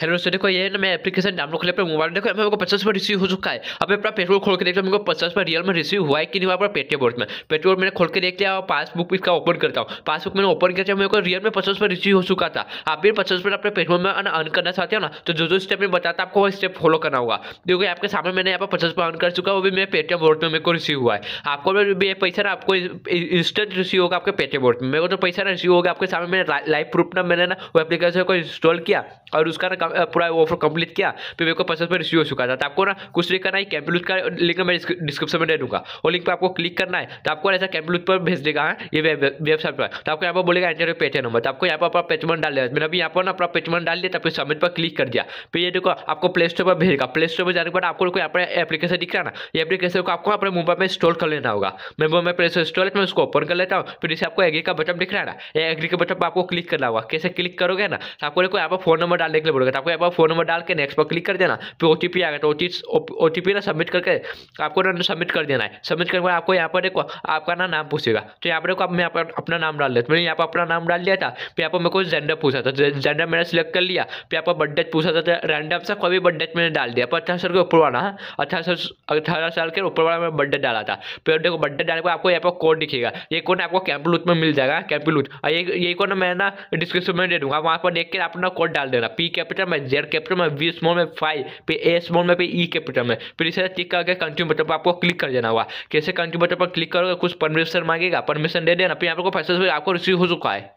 hello sir देखो ये ना मैं एप्लीकेशन डाउनलोड कर अपने मोबाइल देखो मेरे को पचास पर रिसीव हो चुका है अब अपना पेट्रोल खोल के देखता हूँ मेरे को पचास पर रियल में रिसीव हुआ है कि नहीं हुआ पर पेटीएम बोर्ड में पेट्रोल मैंने खोल के देख लिया और पासबुक इसका ओपन करता हूँ पासबुक मैंने ओपन किया मेरे को रियल में पचास पर रिसीव हो चुका था आप भी पचास पर अपने पेट्रोल में अर्न करना चाहते हो ना तो जो जो स्टेप मैं बताता आपको वो स्टेप फॉलो करना होगा देखो आपके सामने मैंने यहाँ पर पचास पर अर्न कर चुका वो भी मेरे पेटीएम बोर्ड में मेरे को रिसीव हुआ है आपको भी ये पैसा ना आपको इंस्टेंट रिसीव होगा आपके पेटीएम बोर्ड में मेरे को तो पैसा ना रिसीव होगा आपके सामने मैंने लाइव प्रूफ ना मैंने ना वो एप्लीकेशन को इंस्टॉल किया और उसका पूरा ऑफर कंप्लीट किया फिर तो मेरे को पचास में रिसीव हो चुका था तो आपको ना कुछ नहीं तो करना है कैंपलूथ का लिंक मैं डिस्क्रिप्शन में दे दूंगा और लिंक पर आपको क्लिक करना है तो आपको ऐसा कैंपलूथ पर भेज देगा हाँ, ये वेबसाइट पर तो आपको यहाँ पर बोलेगा एंटर पेच नंबर तो आपको यहाँ पर अपना पेचमन डाल दिया मैंने अभी यहाँ पर ना अपना पेचमन डाल दिया तो फिर सबमिट पर क्लिक कर दिया फिर तो ये देखो आपको प्ले स्टोर पर भेजेगा प्ले स्टोर पर जाने के बाद आपको यहाँ पर एप्लीकेशन दिख रहा ना ये एप्लीकेशन को आपको अपने मोबाइल में इंस्टॉल कर लेना होगा मैं मोबाइल स्टोर इंस्टॉल मैं उसको ओपन कर लेता हूँ फिर जैसे आपको एग्री का बटन दिख रहा है ना एग्री का बटन पर आपको क्लिक करना होगा कैसे क्लिक करोगे ना आपको देखो यहाँ पर फोन नंबर डालने के लिए बोलेगा तो आपको यहाँ पर फोन नंबर डाल के नेक्स्ट पर क्लिक कर देना फिर ओ टी आएगा तो ओ टी ना सबमिट करके आपको ना सबमिट कर देना है सबमिट करके आपको यहाँ पर एक आपका ना नाम पूछेगा तो यहाँ पर देखो मैं यहाँ पर अपना नाम डाल देता मैंने यहाँ पर अपना नाम डाल दिया था फिर यहाँ पर मेरे को जेंडर पूछा था जेंडर मैंने सिलेक्ट कर लिया फिर यहाँ पर बर्थडेट पूछा था रैंडम तो सा कोई भी बर्थडेट मैंने डाल दिया अठारह साल के ऊपर वाला है हाँ, अठारह साल अठारह साल के ऊपर वाला मैंने बर्थडेट डाला था फिर देखो बर्थडेट डालने पर आपको यहाँ पर कोड दिखेगा ये कोड आपको कैंपलूट में मिल जाएगा कैंपलूट ये ये कोड मैं ना डिस्क्रिप्शन में दे दूंगा वहाँ पर देख के अपना कोड डाल देना पी कैपिटल कैपिटल में जेड कैपिटल में वी स्मॉल में फाइव फिर ए स्मॉल में फिर ई e कैपिटल में फिर इसे क्लिक करके कंट्री बटन पर आपको क्लिक कर देना होगा कैसे कंट्री बटन पर क्लिक करोगे कुछ परमिशन मांगेगा परमिशन दे देना फिर आपको फैसला आपको रिसीव हो चुका है